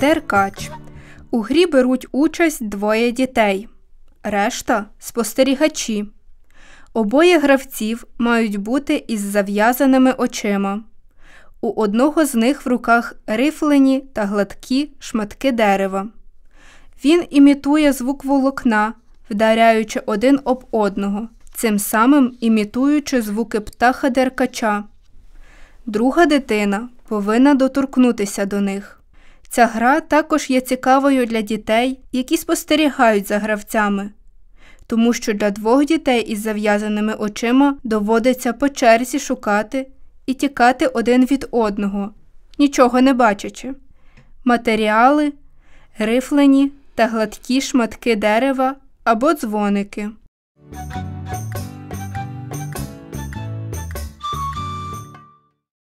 Деркач. У грі беруть участь двоє дітей, решта спостерігачі. Обоє гравців мають бути із зав'язаними очима. У одного з них в руках рифлені та гладкі шматки дерева. Він імітує звук волокна, вдаряючи один об одного, цим самим імітуючи звуки птаха деркача. Друга дитина повинна доторкнутися до них. Ця гра також є цікавою для дітей, які спостерігають за гравцями, тому що для двох дітей із зав'язаними очима доводиться по черзі шукати і тікати один від одного, нічого не бачачи. Матеріали, рифлені та гладкі шматки дерева або дзвоники.